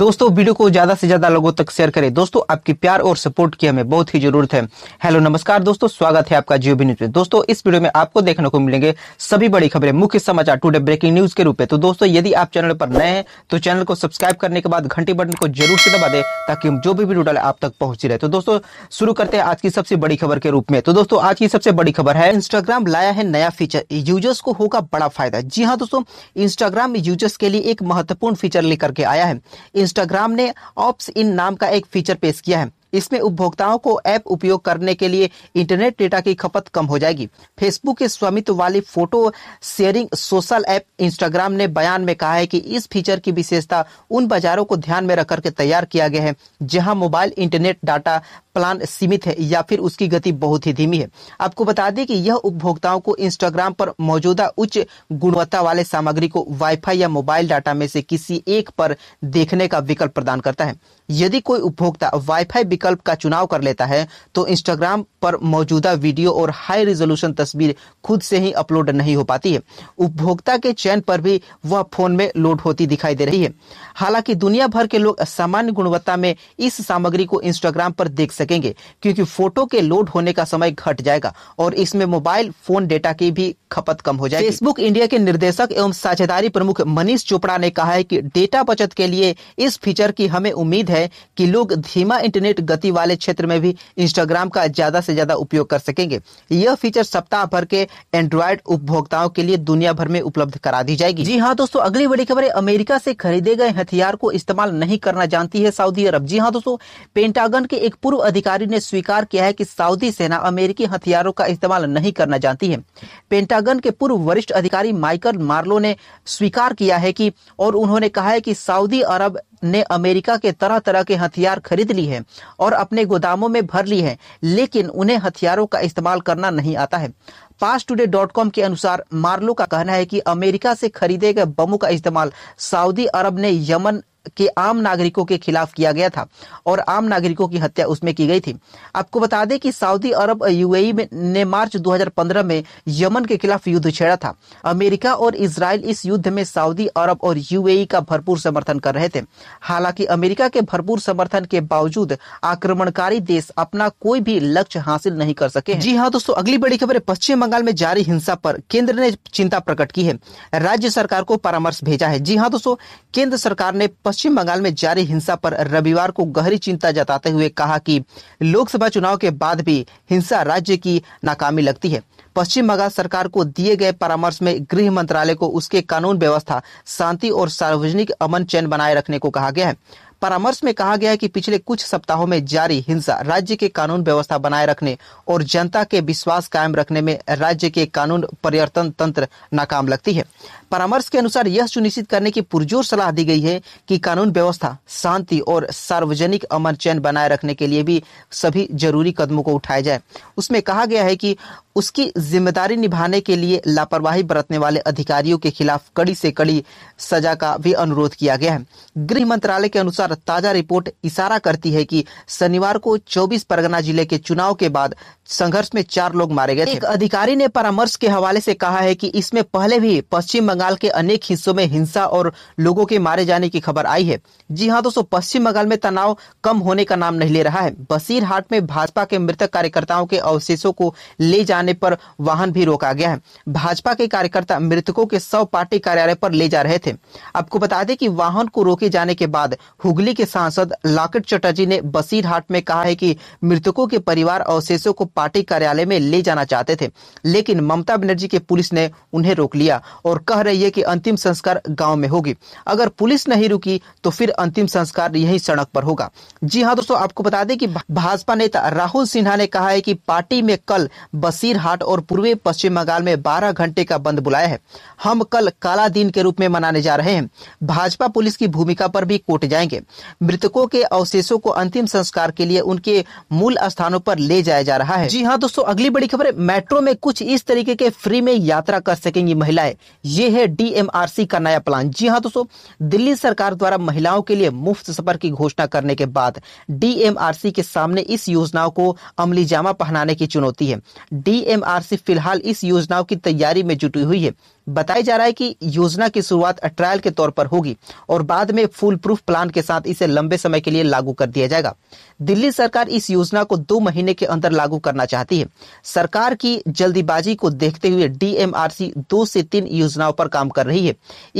दोस्तों वीडियो को ज्यादा से ज्यादा लोगों तक शेयर करें दोस्तों आपकी प्यार और सपोर्ट की हमें बहुत ही जरूरत है हेलो नमस्कार दोस्तों स्वागत है आपका जियो न्यूज में दोस्तों इस वीडियो में आपको देखने को मिलेंगे सभी बड़ी खबरें मुख्य समाचार टुडे ब्रेकिंग न्यूज के रूप में तो दोस्तों यदि आप चैनल पर नए हैं तो चैनल को सब्सक्राइब करने के बाद घंटी बटन को जरूर से दबा दे ताकि हम जो भी वीडियो डाले आप तक पहुंची रहे तो दोस्तों शुरू करते हैं आज की सबसे बड़ी खबर के रूप में तो दोस्तों आज की सबसे बड़ी खबर है इंस्टाग्राम लाया है नया फीचर यूजर्स को होगा बड़ा फायदा जी हाँ दोस्तों इंस्टाग्राम यूजर्स के लिए एक महत्वपूर्ण फीचर लेकर के आया है इंस्टाग्राम ने ऑप्स इन नाम का एक फीचर पेश किया है इसमें उपभोक्ताओं को ऐप उपयोग करने के लिए इंटरनेट डेटा की खपत कम हो जाएगी फेसबुक के स्वामित्व वाली photo sharing social app Instagram ने बयान में कहा है कि इस फीचर की विशेषता उन बाजारों को ध्यान में रखकर के तैयार किया गया है जहां मोबाइल इंटरनेट डाटा प्लान सीमित है या फिर उसकी गति बहुत ही धीमी है आपको बता दें कि यह उपभोक्ताओं को इंस्टाग्राम पर मौजूदा उच्च गुणवत्ता वाले सामग्री को वाईफाई या मोबाइल डाटा में से किसी एक पर देखने का विकल्प प्रदान करता है यदि कोई उपभोक्ता वाईफाई विकल्प का चुनाव कर लेता है तो इंस्टाग्राम पर मौजूदा वीडियो और हाई रिजोल्यूशन तस्वीर खुद से ही अपलोड नहीं हो पाती है उपभोक्ता के चयन पर भी वह फोन में लोड होती दिखाई दे रही है हालांकि दुनिया भर के लोग सामान्य गुणवत्ता में इस सामग्री को इंस्टाग्राम पर देख सकते सकेंगे क्योंकि फोटो के लोड होने का समय घट जाएगा और इसमें मोबाइल फोन डेटा की भी खपत कम हो जाएगी फेसबुक इंडिया के निर्देशक एवं साझेदारी प्रमुख मनीष चोपड़ा ने कहा है कि डेटा बचत के लिए इस फीचर की हमें उम्मीद है कि लोग धीमा इंटरनेट गति वाले क्षेत्र में भी इंस्टाग्राम का ज्यादा से ज्यादा उपयोग कर सकेंगे यह फीचर सप्ताह भर के एंड्रॉयड उपभोक्ताओं के लिए दुनिया भर में उपलब्ध करा दी जाएगी जी हाँ दोस्तों अगली बड़ी खबर है अमेरिका से खरीदे गए हथियार को इस्तेमाल नहीं करना जानती है सऊदी अरब जी हाँ दोस्तों पेंटागन के एक पूर्व अधिकारी ने स्वीकार किया है कि सऊदी सेना अमेरिकी हथियारों का इस्तेमाल नहीं करना जानती है पेंटागन के पूर्व वरिष्ठ अधिकारी माइकल मार्लो ने स्वीकार किया है कि और उन्होंने कहा है कि सऊदी अरब ने अमेरिका के तरह तरह के हथियार खरीद ली है और अपने गोदामों में भर ली है लेकिन उन्हें हथियारों का इस्तेमाल करना नहीं आता है पास टूडे डॉट कॉम के अनुसार मार्लो का कहना है कि अमेरिका से खरीदे गए बमों का इस्तेमाल सऊदी अरब ने यमन के आम नागरिकों के खिलाफ किया गया था और आम नागरिकों की हत्या उसमें की गई थी आपको बता दें कि सऊदी अरब यूएई ने मार्च 2015 में यमन के खिलाफ युद्ध छेड़ा था अमेरिका और इसराइल इस युद्ध में सऊदी अरब और यूएई का भरपूर समर्थन कर रहे थे हालांकि अमेरिका के भरपूर समर्थन के बावजूद आक्रमणकारी देश अपना कोई भी लक्ष्य हासिल नहीं कर सके जी हाँ दोस्तों अगली बड़ी खबर पश्चिम बंगाल में जारी हिंसा पर केंद्र ने चिंता प्रकट की है राज्य सरकार को परामर्श भेजा है जी हाँ दोस्तों केंद्र सरकार ने पश्चिम बंगाल में जारी हिंसा पर रविवार को गहरी चिंता जताते हुए कहा कि लोकसभा चुनाव के बाद भी हिंसा राज्य की नाकामी लगती है पश्चिम बंगाल सरकार को दिए गए परामर्श में गृह मंत्रालय को उसके कानून व्यवस्था शांति और सार्वजनिक अमन चैन बनाए रखने को कहा गया है परामर्श में कहा गया है कि पिछले कुछ सप्ताहों में जारी हिंसा राज्य के कानून व्यवस्था बनाए रखने और जनता के विश्वास कायम रखने में राज्य के कानून परिवर्तन तंत्र नाकाम लगती है परामर्श के अनुसार यह सुनिश्चित करने की पुरजोर सलाह दी गई है कि कानून व्यवस्था शांति और सार्वजनिक अमन चैन बनाए रखने के लिए भी सभी जरूरी कदमों को उठाया जाए उसमें कहा गया है कि उसकी जिम्मेदारी निभाने के लिए लापरवाही बरतने वाले अधिकारियों के खिलाफ कड़ी से कड़ी सजा का भी अनुरोध किया गया है गृह मंत्रालय के अनुसार अनुसार ताजा रिपोर्ट इशारा करती है कि शनिवार को 24 परगना जिले के चुनाव के बाद संघर्ष में चार लोग मारे गए एक अधिकारी ने परामर्श के हवाले से कहा है कि इसमें पहले भी पश्चिम बंगाल के अनेक हिस्सों में हिंसा और लोगों के मारे जाने की खबर आई है जी हाँ दोस्तों पश्चिम बंगाल में तनाव कम होने का नाम नहीं ले रहा है बसीरहाट में भाजपा के मृतक कार्यकर्ताओं के अवशेषों को ले जाने पर वाहन भी रोका गया है भाजपा के कार्यकर्ता मृतकों के सौ पार्टी कार्यालय पर ले जा रहे थे आपको बता दें कि वाहन को रोके जाने के बाद हुगली हुगली के सांसद लाकट चटर्जी ने बसीरहाट में कहा है कि मृतकों के परिवार अवशेषों को पार्टी कार्यालय में ले जाना चाहते थे लेकिन ममता बनर्जी के पुलिस ने उन्हें रोक लिया और कह रही है कि अंतिम संस्कार गांव में होगी अगर पुलिस नहीं रुकी तो फिर अंतिम संस्कार यही सड़क पर होगा जी हाँ दोस्तों आपको बता दें कि भाजपा नेता राहुल सिन्हा ने कहा है कि पार्टी में कल बसीरहाट और पूर्वी पश्चिम बंगाल में बारह घंटे का बंद बुलाया है हम कल काला दिन के रूप में मनाने जा रहे हैं भाजपा पुलिस की भूमिका पर भी कोट जाएंगे मृतकों के अवशेषों को अंतिम संस्कार के लिए उनके मूल स्थानों पर ले जाया जा रहा है जी हाँ दोस्तों अगली बड़ी खबर है मेट्रो में कुछ इस तरीके के फ्री में यात्रा कर सकेंगी महिलाएं ये है डीएमआरसी का नया प्लान जी हाँ दोस्तों दिल्ली सरकार द्वारा महिलाओं के लिए मुफ्त सफर की घोषणा करने के बाद डीएमआरसी के सामने इस योजनाओं को अमली पहनाने की चुनौती है डीएमआरसी फिलहाल इस योजनाओं की तैयारी में जुटी हुई है बताया जा रहा है कि योजना की शुरुआत ट्रायल के तौर पर होगी और बाद में फुल प्रूफ प्लान के साथ इसे लंबे समय के लिए लागू कर दिया जाएगा दिल्ली सरकार इस योजना को दो महीने के अंदर लागू करना चाहती है सरकार की जल्दीबाजी को देखते हुए डीएमआरसी दो से तीन योजनाओं पर काम कर रही है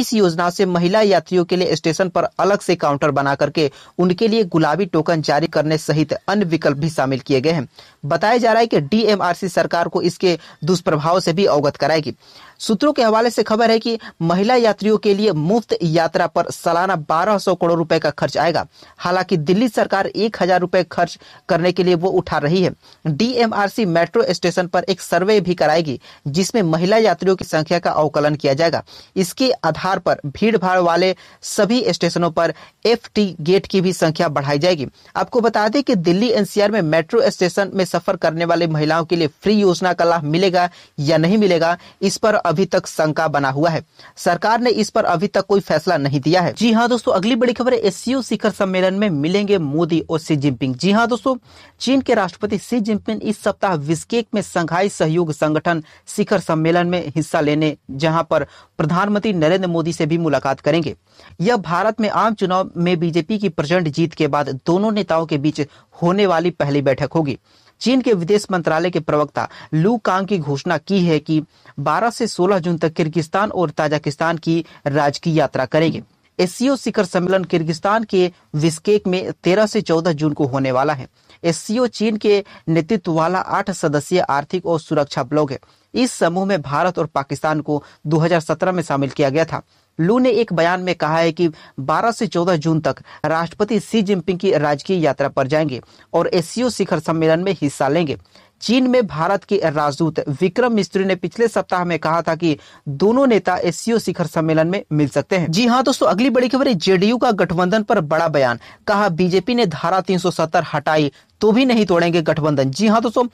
इस योजना से महिला यात्रियों के लिए स्टेशन पर अलग से काउंटर बना करके उनके लिए गुलाबी टोकन जारी करने सहित अन्य विकल्प भी शामिल किए गए हैं बताया जा रहा है कि डीएमआरसी सरकार को इसके दुष्प्रभाव से भी अवगत कराएगी सूत्रों के हवाले से खबर है कि महिला यात्रियों के लिए मुफ्त यात्रा पर सालाना 1200 करोड़ रुपए का खर्च आएगा हालांकि दिल्ली सरकार एक हजार रुपए खर्च करने के लिए वो उठा रही है डीएमआरसी मेट्रो स्टेशन पर एक सर्वे भी कराएगी जिसमें महिला यात्रियों की संख्या का अवकलन किया जाएगा इसके आधार पर भीड़ भाड़ वाले सभी स्टेशनों पर एफ गेट की भी संख्या बढ़ाई जाएगी आपको बता दें कि दिल्ली एनसीआर में मेट्रो स्टेशन में सफर करने वाली महिलाओं के लिए फ्री योजना का लाभ मिलेगा या नहीं मिलेगा इस पर अभी तक शंका बना हुआ है सरकार ने इस पर अभी तक कोई फैसला नहीं दिया है जी हाँ दोस्तों अगली बड़ी खबर है एस शिखर सम्मेलन में मिलेंगे मोदी और सी जिनपिंग जी हाँ दोस्तों चीन के राष्ट्रपति सी जिनपिंग इस सप्ताह विस्केक में संघाई सहयोग संगठन शिखर सम्मेलन में हिस्सा लेने जहाँ पर प्रधानमंत्री नरेंद्र मोदी से भी मुलाकात करेंगे यह भारत में आम चुनाव में बीजेपी की प्रचंड जीत के बाद दोनों नेताओं के बीच होने वाली पहली बैठक होगी चीन के विदेश मंत्रालय के प्रवक्ता लू कांग की घोषणा की है कि 12 से 16 जून तक किर्गिस्तान और ताजिकिस्तान की राजकीय यात्रा करेंगे एससीओ शिखर सम्मेलन किर्गिस्तान के विस्केक में 13 से 14 जून को होने वाला है एससीओ चीन के नेतृत्व वाला आठ सदस्यीय आर्थिक और सुरक्षा ब्लॉक है इस समूह में भारत और पाकिस्तान को 2017 में शामिल किया गया था लू ने एक बयान में कहा है कि 12 से 14 जून तक राष्ट्रपति सी जिनपिंग की राजकीय यात्रा पर जाएंगे और एससीओ शिखर सम्मेलन में हिस्सा लेंगे चीन में भारत के राजदूत विक्रम मिस्त्री ने पिछले सप्ताह में कहा था कि दोनों नेता एस शिखर सम्मेलन में मिल सकते हैं जी हाँ दोस्तों अगली बड़ी खबर है जेडीयू का गठबंधन पर बड़ा बयान कहा बीजेपी ने धारा 370 हटाई तो भी नहीं तोड़ेंगे गठबंधन जी हाँ दोस्तों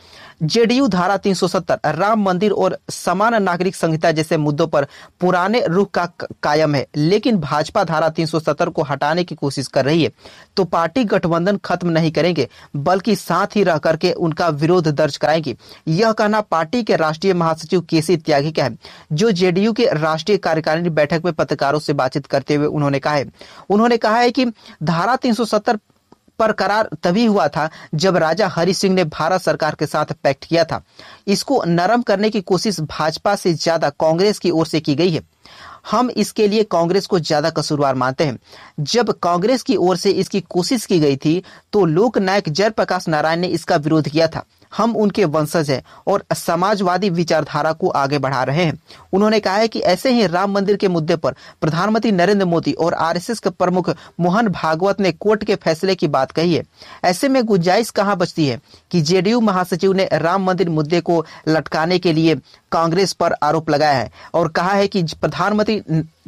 जेडीयू धारा 370 राम मंदिर और समान नागरिक संहिता जैसे मुद्दों पर पुराने रुख का कायम है लेकिन भाजपा धारा 370 को हटाने की कोशिश कर रही है तो पार्टी गठबंधन खत्म नहीं करेंगे बल्कि साथ ही रह करके उनका विरोध दर्ज कराएंगी यह कहना पार्टी के राष्ट्रीय महासचिव के सी त्यागी का है जो जेडीयू के राष्ट्रीय कार्यकारिणी बैठक में पत्रकारों से बातचीत करते हुए उन्होंने कहा है उन्होंने कहा है कि धारा तीन पर करार तभी हुआ था जब राजा हरि सिंह ने भारत सरकार के साथ पैक्ट किया था इसको नरम करने की कोशिश भाजपा से ज्यादा कांग्रेस की ओर से की गई है हम इसके लिए कांग्रेस को ज्यादा कसूरवार मानते हैं जब कांग्रेस की ओर से इसकी कोशिश की गई थी तो लोकनायक जयप्रकाश नारायण ने इसका विरोध किया था हम उनके वंशज हैं और समाजवादी विचारधारा को आगे बढ़ा रहे हैं उन्होंने कहा है कि ऐसे ही राम मंदिर के मुद्दे पर प्रधानमंत्री नरेंद्र मोदी और आरएसएस के प्रमुख मोहन भागवत ने कोर्ट के फैसले की बात कही है ऐसे में गुंजाइश कहाँ बचती है कि जेडीयू महासचिव ने राम मंदिर मुद्दे को लटकाने के लिए कांग्रेस पर आरोप लगाया है और कहा है कि प्रधानमंत्री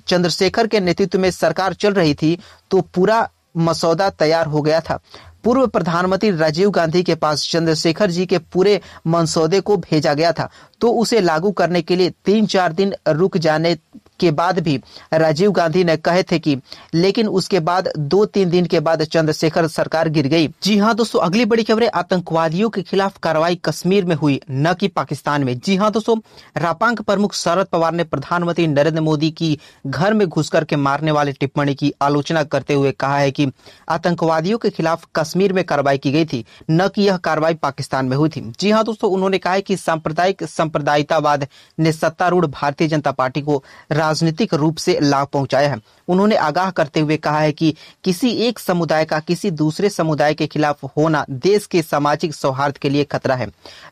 चंद्रशेखर के नेतृत्व में सरकार चल रही थी तो पूरा मसौदा तैयार हो गया था पूर्व प्रधानमंत्री राजीव गांधी के पास चंद्रशेखर जी के पूरे मनसौदे को भेजा गया था तो उसे लागू करने के लिए तीन चार दिन रुक जाने के बाद भी राजीव गांधी ने कहे थे कि लेकिन उसके बाद दो तीन दिन के बाद चंद्रशेखर सरकार गिर गई जी हाँ दोस्तों अगली बड़ी है आतंकवादियों के खिलाफ कार्रवाई कश्मीर में हुई न कि पाकिस्तान में जी हाँ दोस्तों रापांग प्रमुख शरद पवार ने प्रधानमंत्री नरेंद्र मोदी की घर में घुस करके मारने वाली टिप्पणी की आलोचना करते हुए कहा है की आतंकवादियों के खिलाफ कश्मीर में कार्रवाई की गई थी न कि यह कार्रवाई पाकिस्तान में हुई थी जी हाँ दोस्तों उन्होंने कहा कि सांप्रदायिक संप्रदायितावाद ने सत्तारूढ़ भारतीय जनता पार्टी को राजनीतिक रूप से लाभ पहुंचाया है उन्होंने आगाह करते हुए कहा है कि किसी एक समुदाय का किसी दूसरे समुदाय के खिलाफ होना देश के सामाजिक सौहार्द के लिए खतरा है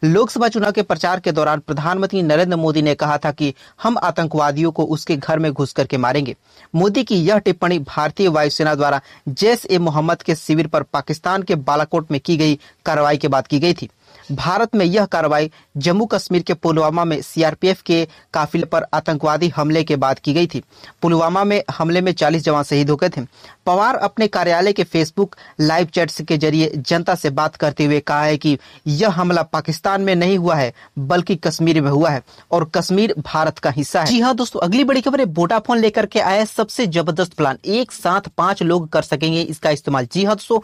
लोकसभा चुनाव के प्रचार के दौरान प्रधानमंत्री नरेंद्र मोदी ने कहा था कि हम आतंकवादियों को उसके घर में घुस करके मारेंगे मोदी की यह टिप्पणी भारतीय वायुसेना द्वारा जैश ए मोहम्मद के शिविर पर पाकिस्तान के बालाकोट में की गई कार्रवाई के बाद की गई थी भारत में यह कार्रवाई जम्मू कश्मीर के पुलवामा में सीआरपीएफ के काफिले पर आतंकवादी हमले के बाद की गई थी पुलवामा में हमले में 40 जवान शहीद हो गए थे पवार अपने कार्यालय के फेसबुक लाइव चैट्स के जरिए जनता से बात करते हुए कहा है कि यह हमला पाकिस्तान में नहीं हुआ है बल्कि कश्मीर में हुआ है और कश्मीर भारत का हिस्सा है जी हाँ दोस्तों अगली बड़ी खबर है वोडाफोन लेकर के आया सबसे जबरदस्त प्लान एक साथ पांच लोग कर सकेंगे इसका इस्तेमाल जी हाँ दोस्तों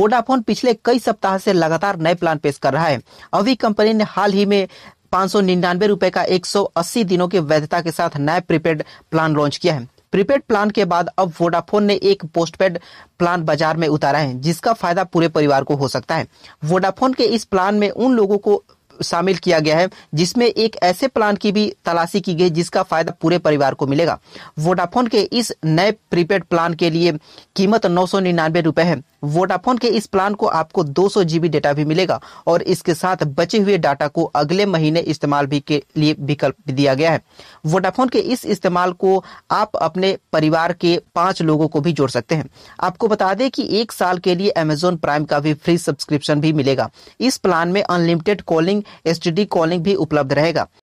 वोडाफोन पिछले कई सप्ताह से लगातार नए प्लान पेश कर रहा है है अवधि कंपनी ने हाल ही में पाँच सौ निन्यानवे रूपए का एक सौ अस्सी दिनों की वैधता के साथ नए प्रीपेड प्लान लॉन्च किया है प्रीपेड प्लान के बाद अब वोडाफोन ने एक पोस्टपेड प्लान बाजार में उतारा है जिसका फायदा पूरे परिवार को हो सकता है वोडाफोन के इस प्लान में उन लोगों को शामिल किया गया है जिसमें एक ऐसे प्लान की भी तलाशी की गई जिसका फायदा पूरे परिवार को मिलेगा वोडाफोन के इस नए प्रीपेड प्लान के लिए कीमत नौ सौ निन्यानवे रूपए है वोडाफोन के इस प्लान को आपको दो सौ जीबी डेटा भी मिलेगा और इसके साथ बचे हुए डाटा को अगले महीने इस्तेमाल भी के लिए विकल्प दिया गया है वोडाफोन के इस इस्तेमाल को आप अपने परिवार के पांच लोगों को भी जोड़ सकते हैं आपको बता दें कि एक साल के लिए अमेजोन प्राइम का भी फ्री सब्सक्रिप्शन भी मिलेगा इस प्लान में अनलिमिटेड कॉलिंग एसटीडी कॉलिंग भी उपलब्ध रहेगा